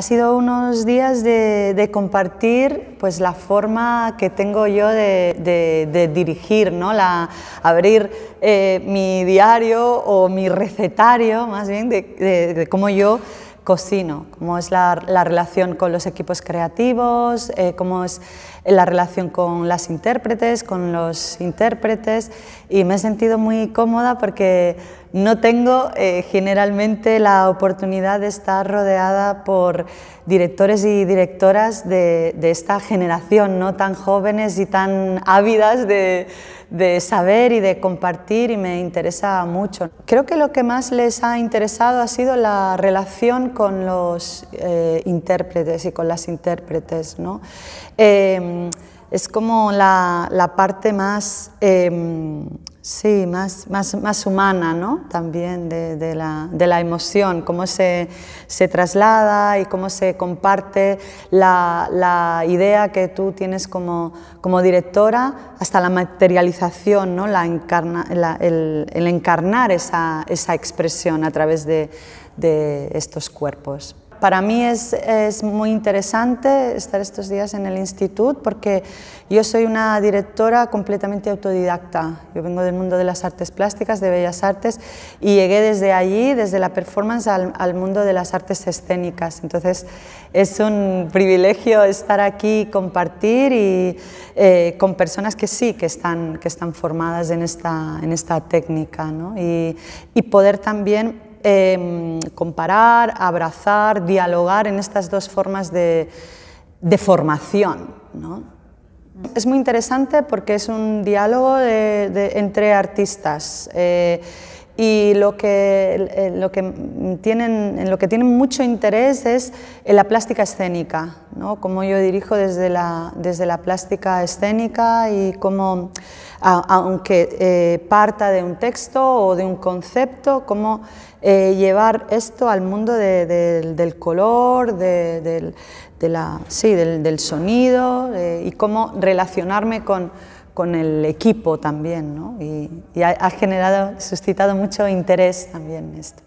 Ha sido unos días de, compartir pues, la forma que tengo yo de, dirigir, ¿no? la, abrir eh, mi diario o mi recetario, más bien, de cómo yo cocino, cómo es la, relación con los equipos creativos, eh, cómo es la relación con las intérpretes, con los intérpretes y me he sentido muy cómoda porque no tengo eh, generalmente la oportunidad de estar rodeada por directores y directoras de esta generación, no tan jóvenes y tan ávidas de de saber y de compartir y me interesa mucho. Creo que lo que más les ha interesado ha sido la relación con los eh, intérpretes y con las intérpretes. ¿no? Eh, es como la, parte más, em, sí, más, humana también de, la, emoción, cómo se, traslada y cómo se comparte la, idea que tú tienes como, directora hasta la materialización, el, encarnar esa, expresión a través de estos cuerpos para mí es, es, muy interesante estar estos días en el instituto porque yo soy una directora completamente autodidacta. Yo vengo del mundo de las artes plásticas, de bellas artes, y llegué desde allí, desde la performance, al, mundo de las artes escénicas. Entonces es un privilegio estar aquí, compartir y, eh, con personas que sí, que están, que están formadas en esta, en esta técnica. ¿no? Y, y poder también Em, comparar, abrazar, dialogar en estas dos formas de, formación. Es muy interesante porque es un diálogo entre artistas. Eh, y lo que, eh, lo tienen, en lo que tienen mucho interés es en la plástica escénica, como yo dirijo desde la, desde la plástica escénica y cómo aunque eh, parta de un texto o de un concepto, cómo eh, llevar esto al mundo del, color, de, del, sonido eh, y cómo relacionarme con, el equipo también. ¿no? Y, ha generado, suscitado mucho interés también esto.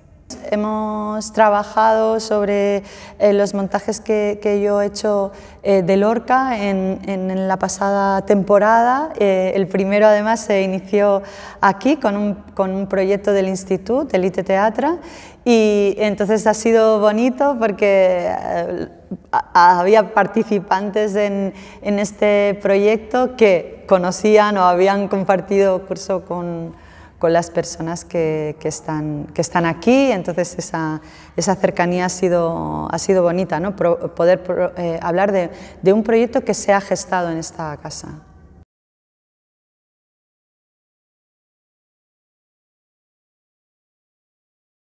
Hemos trabajado sobre eh, los montajes que, yo he hecho eh, de Lorca en, la pasada temporada. Eh, el primero además se inició aquí con un, proyecto del Instituto, Elite Teatra, y entonces ha sido bonito porque había participantes en, en este proyecto que conocían o habían compartido curso con con las personas que, están, que están aquí. Entonces esa, esa cercanía ha sido, ha sido bonita, ¿no? poder eh, hablar de un proyecto que se ha gestado en esta casa.